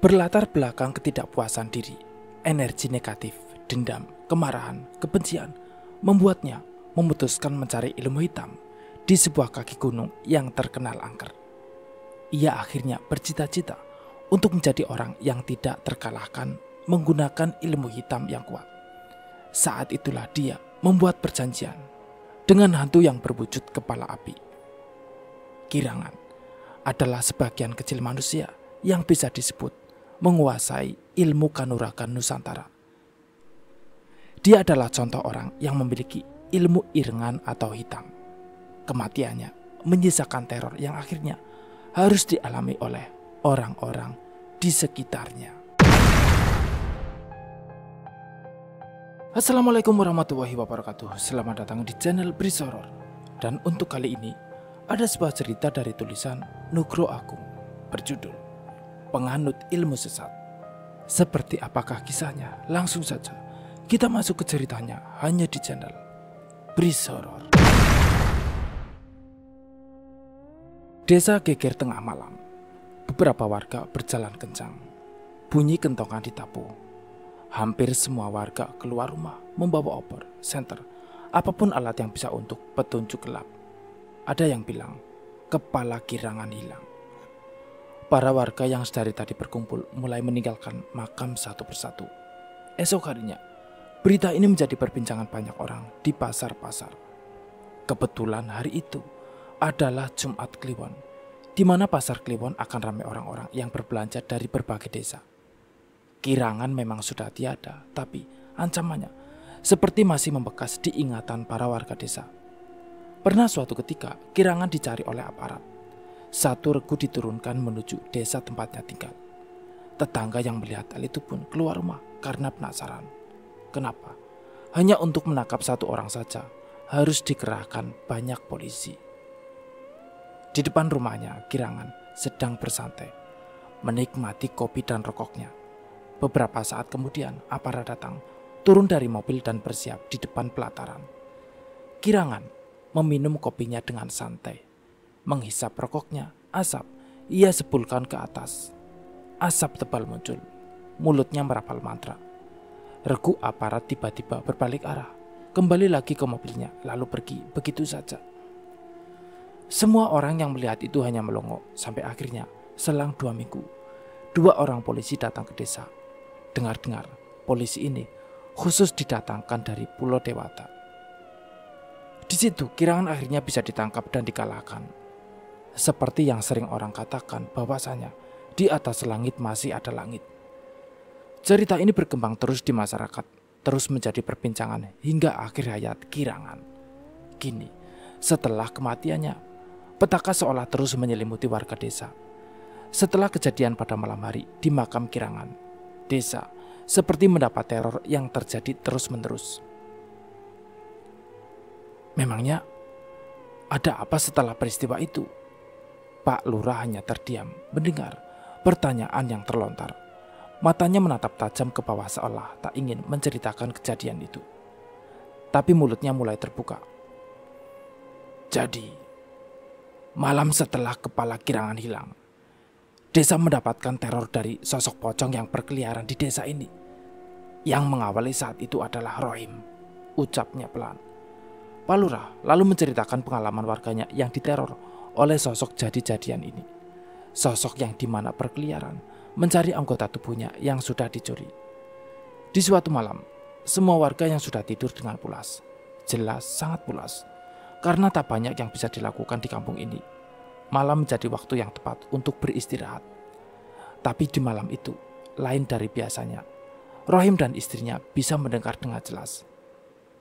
berlatar belakang ketidakpuasan diri, energi negatif, dendam, kemarahan, kebencian, membuatnya memutuskan mencari ilmu hitam di sebuah kaki gunung yang terkenal angker. Ia akhirnya bercita-cita untuk menjadi orang yang tidak terkalahkan menggunakan ilmu hitam yang kuat. Saat itulah dia membuat perjanjian dengan hantu yang berwujud kepala api. Kirangan adalah sebagian kecil manusia yang bisa disebut menguasai ilmu kanuragan Nusantara. Dia adalah contoh orang yang memiliki ilmu irengan atau hitam. Kematiannya menyisakan teror yang akhirnya harus dialami oleh orang-orang di sekitarnya. Assalamualaikum warahmatullahi wabarakatuh Selamat datang di channel Brisoror Dan untuk kali ini Ada sebuah cerita dari tulisan Nugro Agung Berjudul penganut ilmu sesat. Seperti apakah kisahnya? Langsung saja kita masuk ke ceritanya hanya di channel Breeze Horror. Desa geger tengah malam. Beberapa warga berjalan kencang. Bunyi kentongan ditapu. Hampir semua warga keluar rumah membawa obor, senter, apapun alat yang bisa untuk petunjuk gelap. Ada yang bilang, kepala kirangan hilang. Para warga yang sedari tadi berkumpul mulai meninggalkan makam satu persatu. Esok harinya, berita ini menjadi perbincangan banyak orang di pasar-pasar. Kebetulan hari itu adalah Jumat Kliwon, di mana pasar Kliwon akan ramai orang-orang yang berbelanja dari berbagai desa. Kirangan memang sudah tiada, tapi ancamannya seperti masih membekas di ingatan para warga desa. Pernah suatu ketika, kirangan dicari oleh aparat satu regu diturunkan menuju desa tempatnya tinggal. Tetangga yang melihat hal itu pun keluar rumah karena penasaran. Kenapa? Hanya untuk menangkap satu orang saja harus dikerahkan banyak polisi. Di depan rumahnya, kirangan sedang bersantai, menikmati kopi dan rokoknya. Beberapa saat kemudian, aparat datang, turun dari mobil dan bersiap di depan pelataran. Kirangan meminum kopinya dengan santai menghisap rokoknya. Asap, ia sepulkan ke atas. Asap tebal muncul. Mulutnya merapal mantra. Regu aparat tiba-tiba berbalik arah. Kembali lagi ke mobilnya, lalu pergi begitu saja. Semua orang yang melihat itu hanya melongo sampai akhirnya selang dua minggu. Dua orang polisi datang ke desa. Dengar-dengar, polisi ini khusus didatangkan dari Pulau Dewata. Di situ, Kirangan akhirnya bisa ditangkap dan dikalahkan. Seperti yang sering orang katakan bahwasanya di atas langit masih ada langit. Cerita ini berkembang terus di masyarakat, terus menjadi perbincangan hingga akhir hayat kirangan. Kini, setelah kematiannya, petaka seolah terus menyelimuti warga desa. Setelah kejadian pada malam hari di makam kirangan, desa seperti mendapat teror yang terjadi terus-menerus. Memangnya ada apa setelah peristiwa itu? Pak lurah hanya terdiam mendengar pertanyaan yang terlontar. Matanya menatap tajam ke bawah seolah tak ingin menceritakan kejadian itu. Tapi mulutnya mulai terbuka. Jadi, malam setelah kepala kirangan hilang, desa mendapatkan teror dari sosok pocong yang berkeliaran di desa ini. Yang mengawali saat itu adalah Rohim, ucapnya pelan. Palura lalu menceritakan pengalaman warganya yang diteror oleh sosok jadi-jadian ini. Sosok yang dimana berkeliaran mencari anggota tubuhnya yang sudah dicuri. Di suatu malam, semua warga yang sudah tidur dengan pulas. Jelas sangat pulas. Karena tak banyak yang bisa dilakukan di kampung ini. Malam menjadi waktu yang tepat untuk beristirahat. Tapi di malam itu, lain dari biasanya, Rohim dan istrinya bisa mendengar dengan jelas.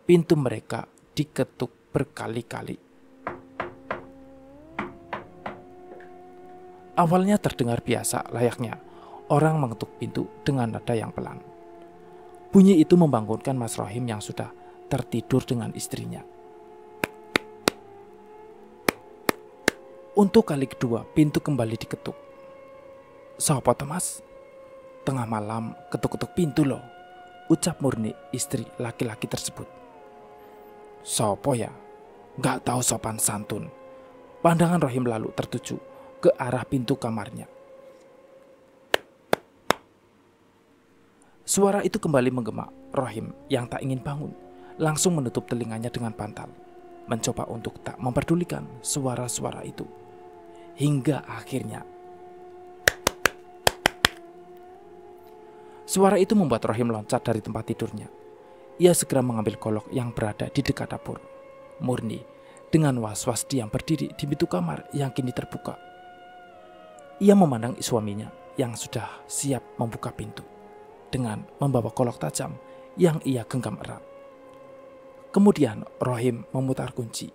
Pintu mereka diketuk berkali-kali Awalnya terdengar biasa layaknya orang mengetuk pintu dengan nada yang pelan. Bunyi itu membangunkan Mas Rohim yang sudah tertidur dengan istrinya. Untuk kali kedua, pintu kembali diketuk. Sopo Thomas? Tengah malam, ketuk-ketuk pintu loh. Ucap murni istri laki-laki tersebut. Sopo ya? Gak tahu sopan santun. Pandangan Rohim lalu tertuju ke arah pintu kamarnya. Suara itu kembali menggema. Rohim yang tak ingin bangun langsung menutup telinganya dengan pantal, mencoba untuk tak memperdulikan suara-suara itu. Hingga akhirnya Suara itu membuat Rohim loncat dari tempat tidurnya. Ia segera mengambil golok yang berada di dekat dapur. Murni dengan was-was diam berdiri di pintu kamar yang kini terbuka ia memandang suaminya yang sudah siap membuka pintu dengan membawa kolok tajam yang ia genggam erat. Kemudian Rohim memutar kunci.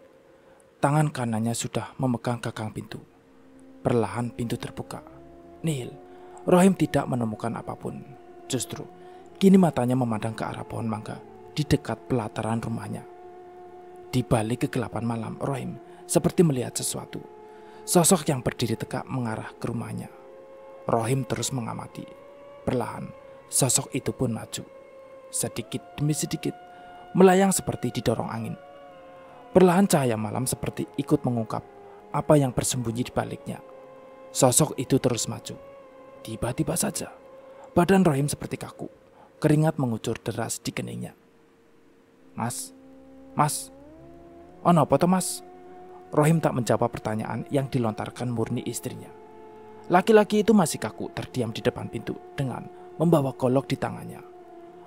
Tangan kanannya sudah memegang gagang pintu. Perlahan pintu terbuka. Nihil, Rohim tidak menemukan apapun. Justru, kini matanya memandang ke arah pohon mangga di dekat pelataran rumahnya. Di balik kegelapan malam, Rohim seperti melihat sesuatu Sosok yang berdiri tegak mengarah ke rumahnya. Rohim terus mengamati. Perlahan, sosok itu pun maju. Sedikit demi sedikit, melayang seperti didorong angin. Perlahan cahaya malam seperti ikut mengungkap apa yang bersembunyi di baliknya. Sosok itu terus maju. Tiba-tiba saja, badan Rohim seperti kaku. Keringat mengucur deras di keningnya. Mas, mas, ono apa mas? Rohim tak menjawab pertanyaan yang dilontarkan murni istrinya. Laki-laki itu masih kaku terdiam di depan pintu dengan membawa golok di tangannya.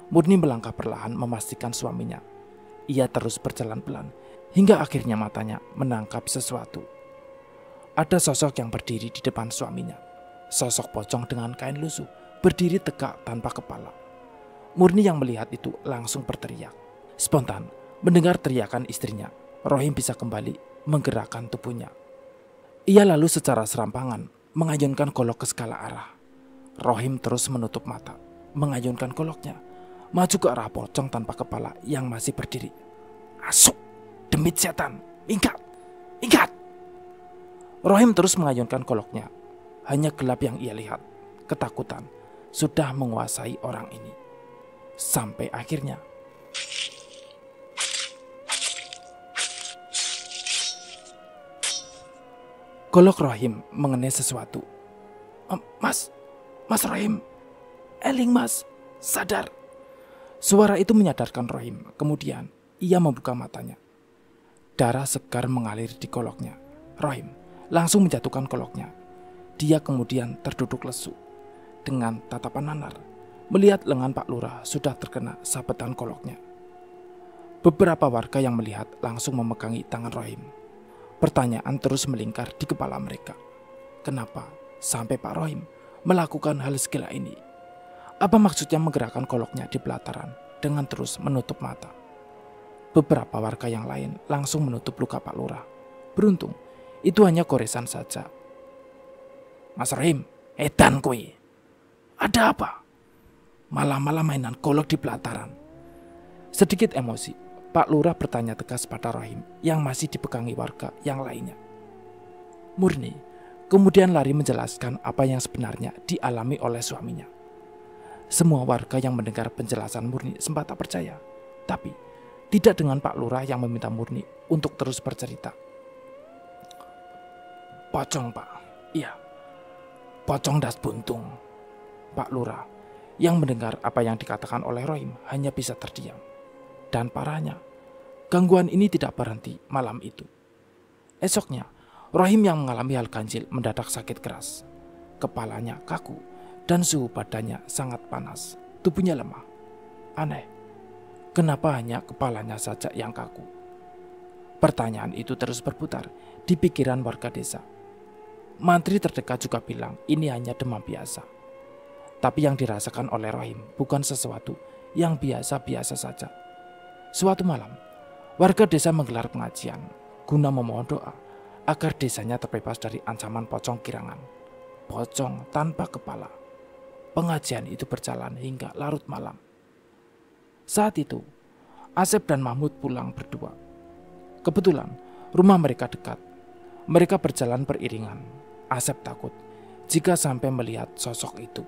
Murni melangkah perlahan memastikan suaminya. Ia terus berjalan pelan hingga akhirnya matanya menangkap sesuatu. Ada sosok yang berdiri di depan suaminya. Sosok pocong dengan kain lusuh berdiri tegak tanpa kepala. Murni yang melihat itu langsung berteriak. Spontan, mendengar teriakan istrinya, Rohim bisa kembali menggerakkan tubuhnya. Ia lalu secara serampangan mengayunkan golok ke skala arah. Rohim terus menutup mata, mengayunkan goloknya, maju ke arah pocong tanpa kepala yang masih berdiri. Asuk, demit setan, ingat, ingat. Rohim terus mengayunkan goloknya. Hanya gelap yang ia lihat, ketakutan, sudah menguasai orang ini. Sampai akhirnya Golok Rohim mengenai sesuatu. Mas, Mas Rohim, Eling Mas, sadar. Suara itu menyadarkan Rohim. Kemudian ia membuka matanya. Darah segar mengalir di koloknya. Rohim langsung menjatuhkan koloknya. Dia kemudian terduduk lesu dengan tatapan nanar, melihat lengan Pak Lurah sudah terkena sabetan koloknya. Beberapa warga yang melihat langsung memegangi tangan Rohim. Pertanyaan terus melingkar di kepala mereka. Kenapa sampai Pak Rohim melakukan hal segala ini? Apa maksudnya menggerakkan koloknya di pelataran dengan terus menutup mata? Beberapa warga yang lain langsung menutup luka Pak Lurah. Beruntung, itu hanya goresan saja. Mas Rohim, edan kui. Ada apa? Malah-malah mainan kolok di pelataran. Sedikit emosi, Pak Lurah bertanya tegas pada Rahim yang masih dipegangi warga yang lainnya. Murni kemudian lari menjelaskan apa yang sebenarnya dialami oleh suaminya. Semua warga yang mendengar penjelasan Murni sempat tak percaya, tapi tidak dengan Pak Lurah yang meminta Murni untuk terus bercerita. Pocong, Pak. Iya. Pocong das buntung. Pak Lurah yang mendengar apa yang dikatakan oleh Rohim hanya bisa terdiam. Dan parahnya, Gangguan ini tidak berhenti malam itu. Esoknya, Rahim yang mengalami hal ganjil mendadak sakit keras. Kepalanya kaku dan suhu badannya sangat panas. Tubuhnya lemah. Aneh, kenapa hanya kepalanya saja yang kaku? Pertanyaan itu terus berputar di pikiran warga desa. Mantri terdekat juga bilang ini hanya demam biasa. Tapi yang dirasakan oleh Rahim bukan sesuatu yang biasa-biasa saja. Suatu malam, Warga desa menggelar pengajian guna memohon doa agar desanya terbebas dari ancaman pocong kirangan. Pocong tanpa kepala. Pengajian itu berjalan hingga larut malam. Saat itu, Asep dan Mahmud pulang berdua. Kebetulan, rumah mereka dekat. Mereka berjalan beriringan. Asep takut jika sampai melihat sosok itu.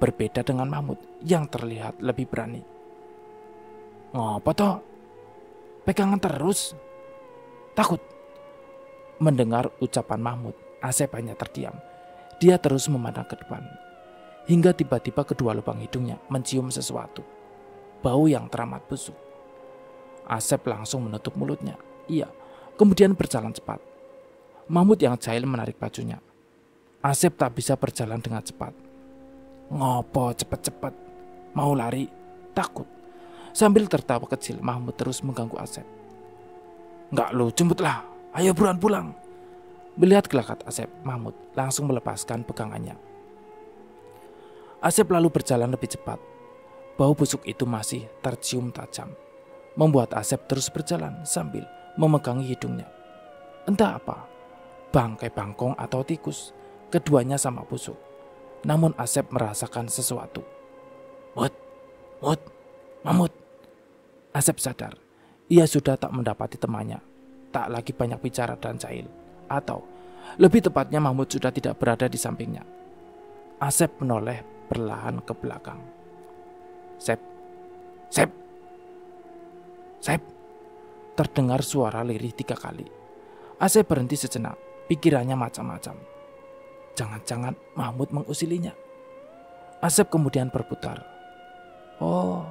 Berbeda dengan Mahmud yang terlihat lebih berani. Ngapa toh? Pegangan terus. Takut. Mendengar ucapan Mahmud, Asep hanya terdiam. Dia terus memandang ke depan. Hingga tiba-tiba kedua lubang hidungnya mencium sesuatu. Bau yang teramat busuk. Asep langsung menutup mulutnya. Iya, kemudian berjalan cepat. Mahmud yang jahil menarik bajunya. Asep tak bisa berjalan dengan cepat. Ngopo cepat-cepat Mau lari, takut. Sambil tertawa kecil, Mahmud terus mengganggu Asep. Nggak lo, jemputlah. Ayo buruan pulang. Melihat gelagat Asep, Mahmud langsung melepaskan pegangannya. Asep lalu berjalan lebih cepat. Bau busuk itu masih tercium tajam. Membuat Asep terus berjalan sambil memegangi hidungnya. Entah apa, bangkai bangkong atau tikus, keduanya sama busuk. Namun Asep merasakan sesuatu. Mut, mut, Mahmud." Asep sadar, ia sudah tak mendapati temannya. Tak lagi banyak bicara dan jahil. Atau, lebih tepatnya Mahmud sudah tidak berada di sampingnya. Asep menoleh perlahan ke belakang. Sep, Sep, Sep. Terdengar suara lirih tiga kali. Asep berhenti sejenak, pikirannya macam-macam. Jangan-jangan Mahmud mengusilinya. Asep kemudian berputar. Oh,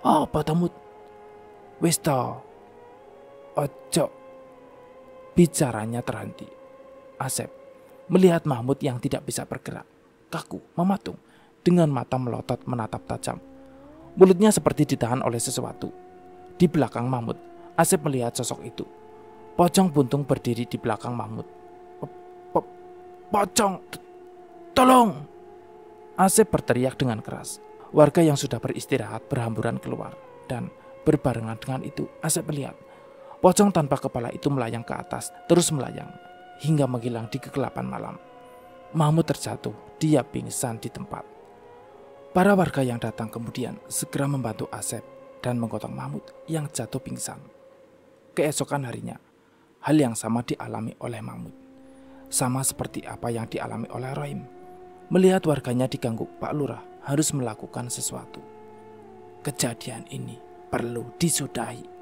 apa tamu Wis to. Ojo. Bicaranya terhenti. Asep melihat Mahmud yang tidak bisa bergerak, kaku, mematung, dengan mata melotot menatap tajam. Mulutnya seperti ditahan oleh sesuatu. Di belakang Mahmud, Asep melihat sosok itu. Pocong buntung berdiri di belakang Mahmud. Pocong, tolong! Asep berteriak dengan keras. Warga yang sudah beristirahat berhamburan keluar dan berbarengan dengan itu Asep melihat pocong tanpa kepala itu melayang ke atas terus melayang hingga menghilang di kegelapan malam. Mahmud terjatuh, dia pingsan di tempat. Para warga yang datang kemudian segera membantu Asep dan menggotong Mahmud yang jatuh pingsan. Keesokan harinya, hal yang sama dialami oleh Mahmud. Sama seperti apa yang dialami oleh Rohim. Melihat warganya diganggu Pak Lurah, harus melakukan sesuatu. Kejadian ini perlu disudahi.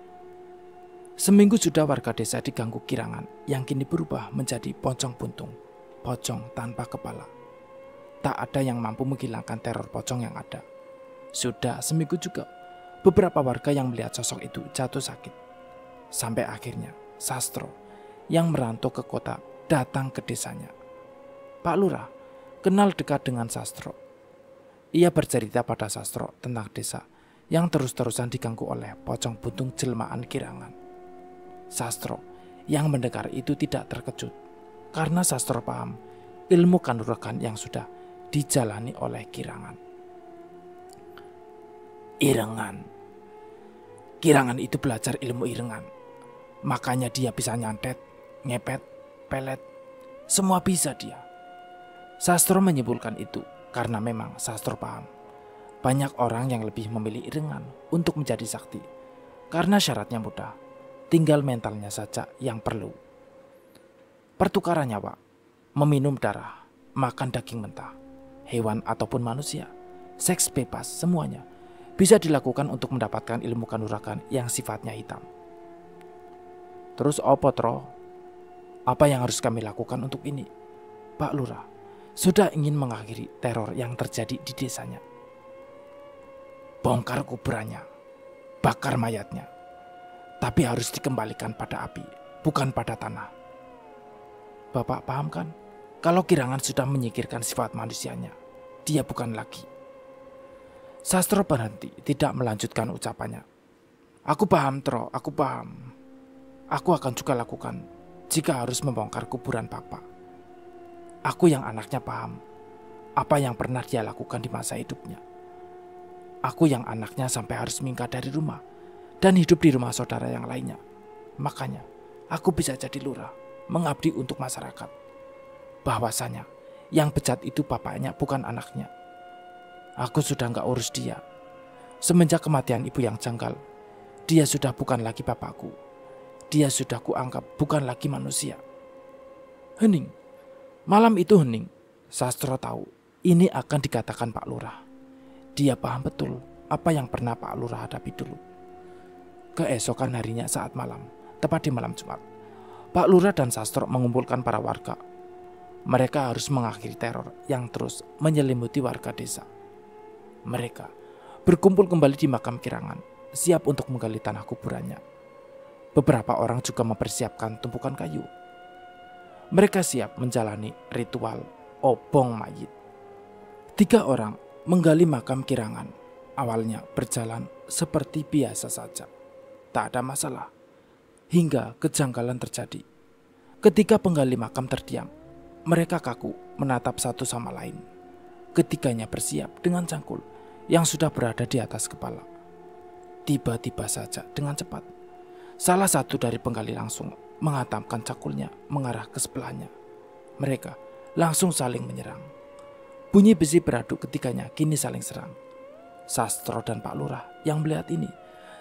Seminggu sudah warga desa diganggu kirangan yang kini berubah menjadi pocong buntung, pocong tanpa kepala. Tak ada yang mampu menghilangkan teror pocong yang ada. Sudah seminggu juga, beberapa warga yang melihat sosok itu jatuh sakit. Sampai akhirnya, Sastro yang merantau ke kota datang ke desanya. Pak Lurah kenal dekat dengan Sastro ia bercerita pada Sastro tentang desa yang terus-terusan diganggu oleh pocong buntung jelmaan kirangan. Sastro yang mendengar itu tidak terkejut karena Sastro paham ilmu kanuragan yang sudah dijalani oleh kirangan. Irengan. Kirangan itu belajar ilmu irengan. Makanya dia bisa nyantet, ngepet, pelet. Semua bisa dia. Sastro menyimpulkan itu karena memang sastro paham. Banyak orang yang lebih memilih ringan untuk menjadi sakti karena syaratnya mudah, tinggal mentalnya saja yang perlu. Pertukaran nyawa, meminum darah, makan daging mentah, hewan ataupun manusia, seks bebas semuanya bisa dilakukan untuk mendapatkan ilmu kanuragan yang sifatnya hitam. Terus opotro Apa yang harus kami lakukan untuk ini? Pak Lurah, sudah ingin mengakhiri teror yang terjadi di desanya. Bongkar kuburannya, bakar mayatnya, tapi harus dikembalikan pada api, bukan pada tanah. Bapak paham kan? Kalau kirangan sudah menyikirkan sifat manusianya, dia bukan lagi. Sastro berhenti, tidak melanjutkan ucapannya. Aku paham, Tro, aku paham. Aku akan juga lakukan jika harus membongkar kuburan Bapak. Aku yang anaknya paham apa yang pernah dia lakukan di masa hidupnya. Aku yang anaknya sampai harus minggat dari rumah dan hidup di rumah saudara yang lainnya. Makanya, aku bisa jadi lurah, mengabdi untuk masyarakat. Bahwasanya, yang bejat itu bapaknya bukan anaknya. Aku sudah nggak urus dia. Semenjak kematian ibu yang janggal, dia sudah bukan lagi bapakku. Dia sudah kuanggap bukan lagi manusia. Hening, Malam itu hening. Sastro tahu ini akan dikatakan Pak Lurah. Dia paham betul apa yang pernah Pak Lurah hadapi dulu. Keesokan harinya saat malam, tepat di malam Jumat, Pak Lurah dan Sastro mengumpulkan para warga. Mereka harus mengakhiri teror yang terus menyelimuti warga desa. Mereka berkumpul kembali di makam Kirangan, siap untuk menggali tanah kuburannya. Beberapa orang juga mempersiapkan tumpukan kayu mereka siap menjalani ritual obong mayit. Tiga orang menggali makam kirangan. Awalnya berjalan seperti biasa saja. Tak ada masalah. Hingga kejanggalan terjadi. Ketika penggali makam terdiam, mereka kaku menatap satu sama lain. Ketiganya bersiap dengan cangkul yang sudah berada di atas kepala. Tiba-tiba saja dengan cepat, salah satu dari penggali langsung menghantamkan cakulnya mengarah ke sebelahnya. Mereka langsung saling menyerang. Bunyi besi beradu ketiganya kini saling serang. Sastro dan Pak Lurah yang melihat ini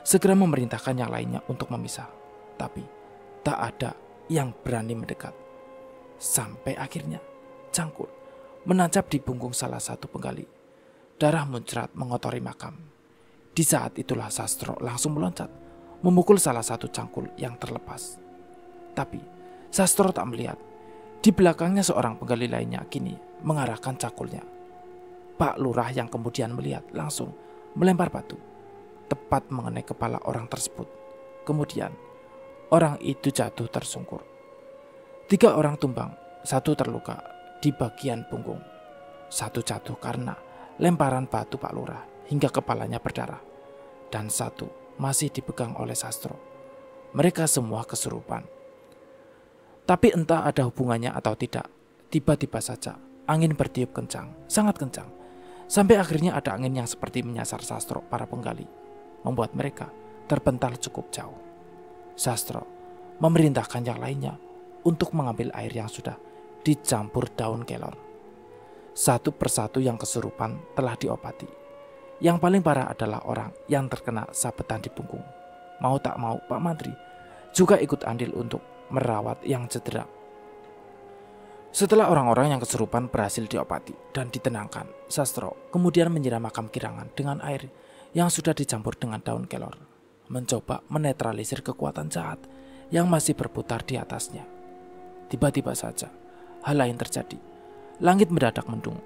segera memerintahkan yang lainnya untuk memisah. Tapi tak ada yang berani mendekat. Sampai akhirnya cangkul menancap di punggung salah satu penggali. Darah muncrat mengotori makam. Di saat itulah Sastro langsung meloncat, memukul salah satu cangkul yang terlepas. Tapi Sastro tak melihat. Di belakangnya seorang penggali lainnya kini mengarahkan cakulnya. Pak Lurah yang kemudian melihat langsung melempar batu tepat mengenai kepala orang tersebut. Kemudian orang itu jatuh tersungkur. Tiga orang tumbang, satu terluka di bagian punggung. Satu jatuh karena lemparan batu Pak Lurah hingga kepalanya berdarah. Dan satu masih dipegang oleh Sastro. Mereka semua kesurupan. Tapi entah ada hubungannya atau tidak, tiba-tiba saja angin bertiup kencang, sangat kencang. Sampai akhirnya ada angin yang seperti menyasar Sastro para penggali, membuat mereka terpental cukup jauh. Sastro memerintahkan yang lainnya untuk mengambil air yang sudah dicampur daun kelor. Satu persatu yang kesurupan telah diobati. Yang paling parah adalah orang yang terkena sabetan di punggung. Mau tak mau Pak Madri juga ikut andil untuk merawat yang cedera. Setelah orang-orang yang kesurupan berhasil diobati dan ditenangkan, Sastro kemudian menyiram makam Kirangan dengan air yang sudah dicampur dengan daun kelor, mencoba menetralisir kekuatan jahat yang masih berputar di atasnya. Tiba-tiba saja, hal lain terjadi. Langit mendadak mendung.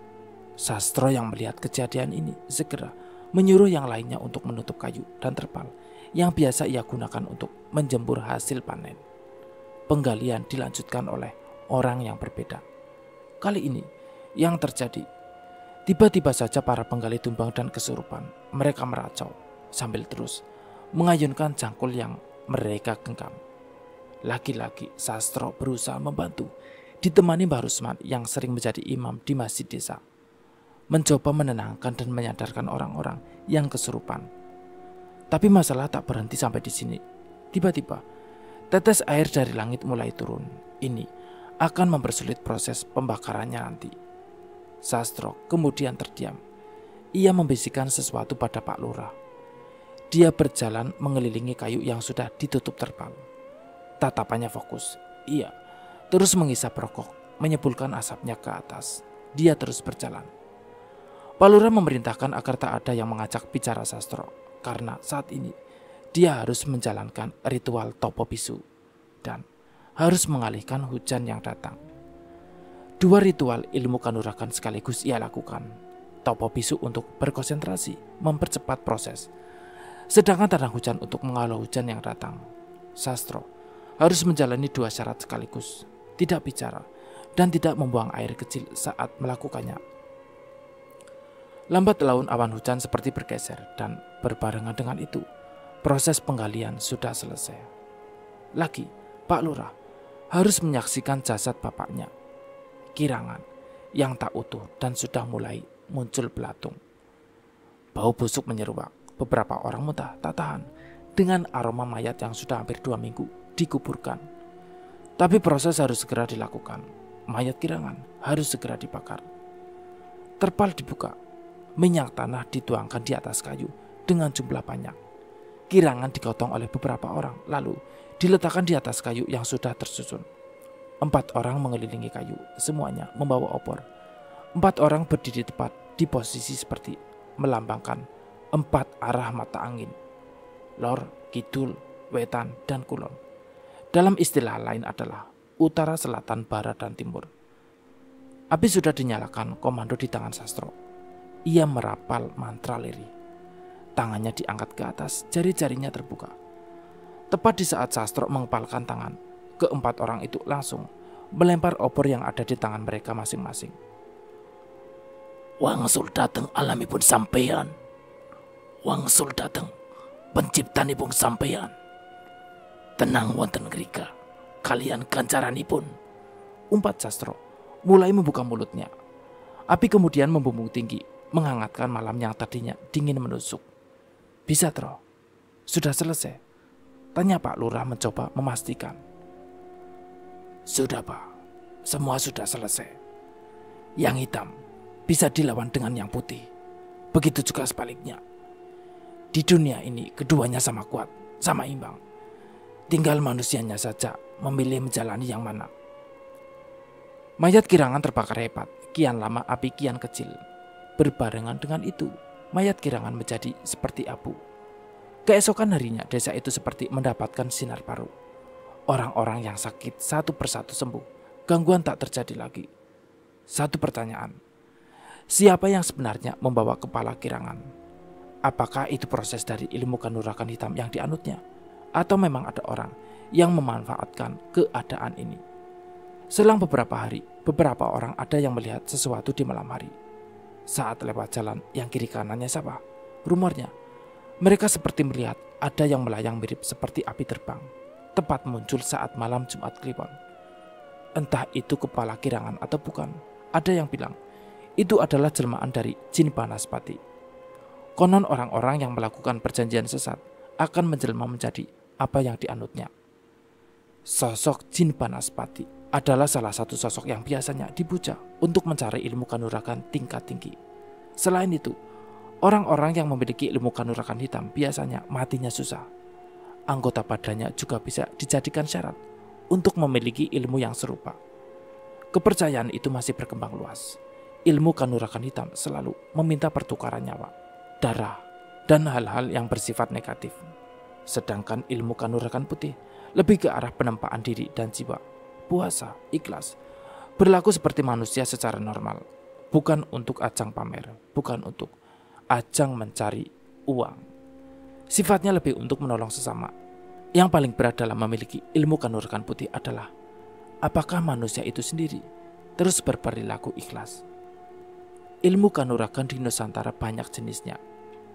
Sastro yang melihat kejadian ini segera menyuruh yang lainnya untuk menutup kayu dan terpal yang biasa ia gunakan untuk menjemur hasil panen penggalian dilanjutkan oleh orang yang berbeda. Kali ini yang terjadi, tiba-tiba saja para penggali tumbang dan kesurupan. Mereka meracau sambil terus mengayunkan cangkul yang mereka genggam. Lagi-lagi Sastro berusaha membantu, ditemani Mbah Rusman yang sering menjadi imam di masjid desa. Mencoba menenangkan dan menyadarkan orang-orang yang kesurupan. Tapi masalah tak berhenti sampai di sini. Tiba-tiba Tetes air dari langit mulai turun. Ini akan mempersulit proses pembakarannya nanti. Sastro kemudian terdiam. Ia membisikkan sesuatu pada Pak Lurah. Dia berjalan mengelilingi kayu yang sudah ditutup terbang. Tatapannya fokus. Ia terus mengisap rokok, menyebulkan asapnya ke atas. Dia terus berjalan. Pak Lurah memerintahkan agar tak ada yang mengajak bicara Sastro. Karena saat ini dia harus menjalankan ritual topo bisu dan harus mengalihkan hujan yang datang. Dua ritual ilmu kanuragan sekaligus ia lakukan. Topo bisu untuk berkonsentrasi, mempercepat proses. Sedangkan tanah hujan untuk menghalau hujan yang datang. Sastro harus menjalani dua syarat sekaligus, tidak bicara dan tidak membuang air kecil saat melakukannya. Lambat laun awan hujan seperti bergeser dan berbarengan dengan itu, proses penggalian sudah selesai. Lagi, Pak Lurah harus menyaksikan jasad bapaknya, kirangan yang tak utuh dan sudah mulai muncul belatung. Bau busuk menyeruak, beberapa orang muda tak tahan dengan aroma mayat yang sudah hampir dua minggu dikuburkan. Tapi proses harus segera dilakukan. Mayat kirangan harus segera dibakar. Terpal dibuka, minyak tanah dituangkan di atas kayu dengan jumlah banyak Kirangan digotong oleh beberapa orang, lalu diletakkan di atas kayu yang sudah tersusun. Empat orang mengelilingi kayu, semuanya membawa opor. Empat orang berdiri tepat di posisi seperti melambangkan empat arah mata angin. Lor, kidul, wetan, dan kulon. Dalam istilah lain adalah utara, selatan, barat, dan timur. Api sudah dinyalakan komando di tangan Sastro. Ia merapal mantra lirik. Tangannya diangkat ke atas, jari-jarinya terbuka. Tepat di saat Sastro mengepalkan tangan, keempat orang itu langsung melempar obor yang ada di tangan mereka masing-masing. Wangsul datang, alami pun sampean. Wangsul datang, pencipta pun sampean. Tenang wonten gerika, kalian pun. Umpat Sastro mulai membuka mulutnya. Api kemudian membumbung tinggi, menghangatkan malam yang tadinya dingin menusuk. Bisa Tro, sudah selesai. Tanya Pak Lurah mencoba memastikan. Sudah Pak, semua sudah selesai. Yang hitam bisa dilawan dengan yang putih. Begitu juga sebaliknya. Di dunia ini keduanya sama kuat, sama imbang. Tinggal manusianya saja memilih menjalani yang mana. Mayat kirangan terbakar hebat, kian lama api kian kecil. Berbarengan dengan itu, mayat Girangan menjadi seperti abu. Keesokan harinya desa itu seperti mendapatkan sinar baru. Orang-orang yang sakit satu persatu sembuh. Gangguan tak terjadi lagi. Satu pertanyaan. Siapa yang sebenarnya membawa kepala Girangan? apakah itu proses dari ilmu kanurakan hitam yang dianutnya, atau memang ada orang yang memanfaatkan keadaan ini. Selang beberapa hari, beberapa orang ada yang melihat sesuatu di malam hari. Saat lewat jalan, yang kiri kanannya siapa? Rumornya, mereka seperti melihat ada yang melayang mirip seperti api terbang, tepat muncul saat malam Jumat Kliwon. Entah itu kepala kirangan atau bukan, ada yang bilang itu adalah jelmaan dari jin Banaspati. Konon orang-orang yang melakukan perjanjian sesat akan menjelma menjadi apa yang dianutnya. Sosok jin Banaspati adalah salah satu sosok yang biasanya dipuja untuk mencari ilmu kanuragan tingkat tinggi. Selain itu, orang-orang yang memiliki ilmu kanuragan hitam biasanya matinya susah. Anggota badannya juga bisa dijadikan syarat untuk memiliki ilmu yang serupa. Kepercayaan itu masih berkembang luas. Ilmu kanuragan hitam selalu meminta pertukaran nyawa, darah, dan hal-hal yang bersifat negatif. Sedangkan ilmu kanuragan putih lebih ke arah penempaan diri dan jiwa puasa, ikhlas. Berlaku seperti manusia secara normal, bukan untuk ajang pamer, bukan untuk ajang mencari uang. Sifatnya lebih untuk menolong sesama. Yang paling berat dalam memiliki ilmu kanurkan putih adalah apakah manusia itu sendiri terus berperilaku ikhlas. Ilmu kanurakan di Nusantara banyak jenisnya.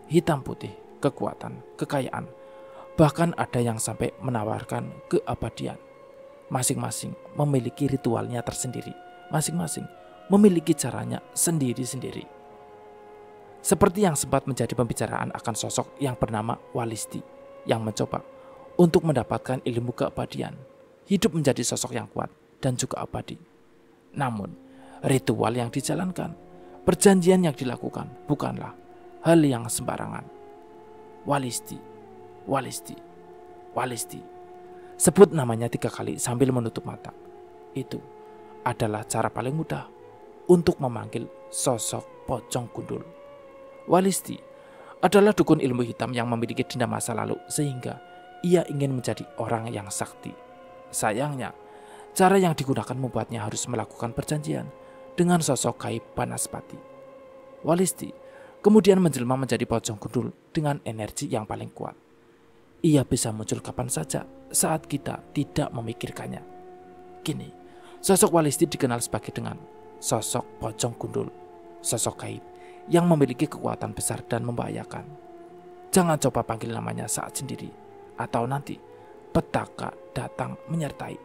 Hitam putih, kekuatan, kekayaan, bahkan ada yang sampai menawarkan keabadian masing-masing memiliki ritualnya tersendiri, masing-masing memiliki caranya sendiri-sendiri. Seperti yang sempat menjadi pembicaraan akan sosok yang bernama Walisti yang mencoba untuk mendapatkan ilmu keabadian, hidup menjadi sosok yang kuat dan juga abadi. Namun, ritual yang dijalankan, perjanjian yang dilakukan bukanlah hal yang sembarangan. Walisti, Walisti, Walisti. Sebut namanya tiga kali sambil menutup mata. Itu adalah cara paling mudah untuk memanggil sosok pocong gundul. Walisti adalah dukun ilmu hitam yang memiliki dendam masa lalu sehingga ia ingin menjadi orang yang sakti. Sayangnya, cara yang digunakan membuatnya harus melakukan perjanjian dengan sosok gaib panaspati. Walisti kemudian menjelma menjadi pocong gundul dengan energi yang paling kuat. Ia bisa muncul kapan saja saat kita tidak memikirkannya. Kini sosok Walisti dikenal sebagai dengan sosok pocong gundul, sosok gaib yang memiliki kekuatan besar dan membahayakan. Jangan coba panggil namanya saat sendiri atau nanti petaka datang menyertai.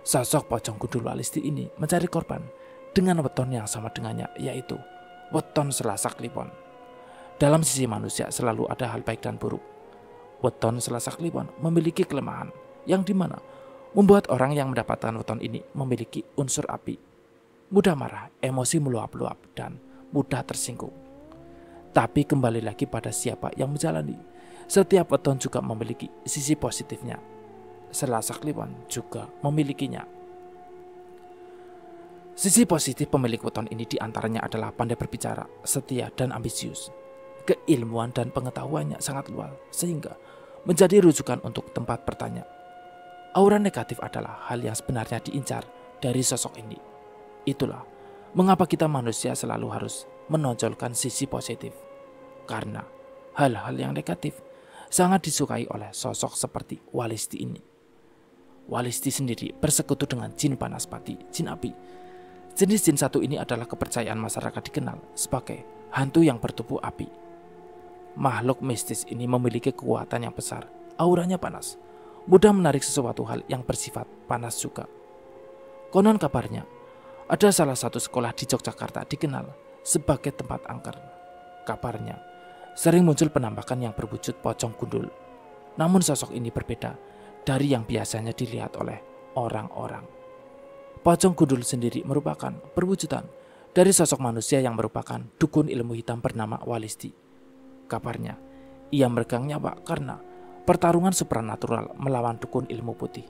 Sosok pocong gundul Walisti ini mencari korban dengan weton yang sama dengannya yaitu weton Selasa Kliwon. Dalam sisi manusia selalu ada hal baik dan buruk weton Selasa Kliwon memiliki kelemahan yang dimana membuat orang yang mendapatkan weton ini memiliki unsur api. Mudah marah, emosi meluap-luap, dan mudah tersinggung. Tapi kembali lagi pada siapa yang menjalani. Setiap weton juga memiliki sisi positifnya. Selasa Kliwon juga memilikinya. Sisi positif pemilik weton ini diantaranya adalah pandai berbicara, setia, dan ambisius. Keilmuan dan pengetahuannya sangat luas, sehingga menjadi rujukan untuk tempat pertanyaan. Aura negatif adalah hal yang sebenarnya diincar dari sosok ini. Itulah mengapa kita manusia selalu harus menonjolkan sisi positif. Karena hal-hal yang negatif sangat disukai oleh sosok seperti Walisti ini. Walisti sendiri bersekutu dengan jin panaspati, jin api. Jenis jin satu ini adalah kepercayaan masyarakat dikenal sebagai hantu yang bertubuh api makhluk mistis ini memiliki kekuatan yang besar. Auranya panas, mudah menarik sesuatu hal yang bersifat panas juga. Konon kabarnya, ada salah satu sekolah di Yogyakarta dikenal sebagai tempat angker. Kabarnya, sering muncul penampakan yang berwujud pocong gundul. Namun sosok ini berbeda dari yang biasanya dilihat oleh orang-orang. Pocong gundul sendiri merupakan perwujudan dari sosok manusia yang merupakan dukun ilmu hitam bernama Walisti kabarnya. Ia meregang nyawa karena pertarungan supranatural melawan dukun ilmu putih.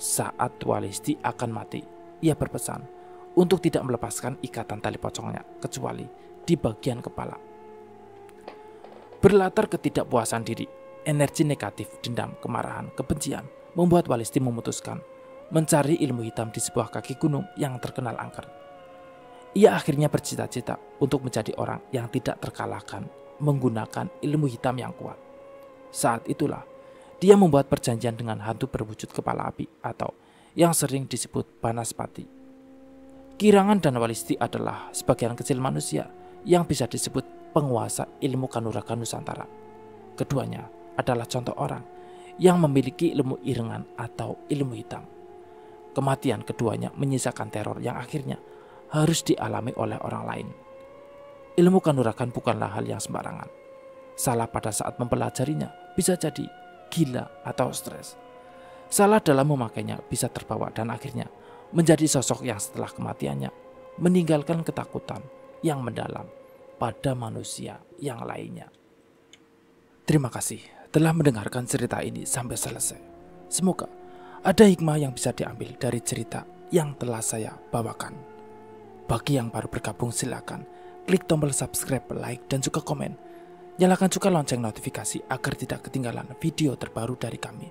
Saat Walisti akan mati, ia berpesan untuk tidak melepaskan ikatan tali pocongnya kecuali di bagian kepala. Berlatar ketidakpuasan diri, energi negatif, dendam, kemarahan, kebencian membuat Walisti memutuskan mencari ilmu hitam di sebuah kaki gunung yang terkenal angker ia akhirnya bercita-cita untuk menjadi orang yang tidak terkalahkan menggunakan ilmu hitam yang kuat. Saat itulah dia membuat perjanjian dengan hantu berwujud kepala api atau yang sering disebut Banaspati. Kirangan dan Walisti adalah sebagian kecil manusia yang bisa disebut penguasa ilmu kanuragan Nusantara. Keduanya adalah contoh orang yang memiliki ilmu irengan atau ilmu hitam. Kematian keduanya menyisakan teror yang akhirnya harus dialami oleh orang lain. Ilmu kanurakan bukanlah hal yang sembarangan. Salah pada saat mempelajarinya bisa jadi gila atau stres. Salah dalam memakainya bisa terbawa dan akhirnya menjadi sosok yang setelah kematiannya meninggalkan ketakutan yang mendalam pada manusia yang lainnya. Terima kasih telah mendengarkan cerita ini sampai selesai. Semoga ada hikmah yang bisa diambil dari cerita yang telah saya bawakan. Bagi yang baru bergabung silakan Klik tombol subscribe, like, dan juga komen. Nyalakan juga lonceng notifikasi agar tidak ketinggalan video terbaru dari kami.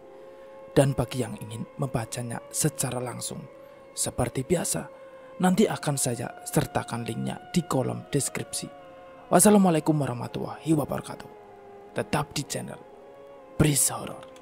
Dan bagi yang ingin membacanya secara langsung, seperti biasa, nanti akan saya sertakan linknya di kolom deskripsi. Wassalamualaikum warahmatullahi wabarakatuh. Tetap di channel Breeze Horror.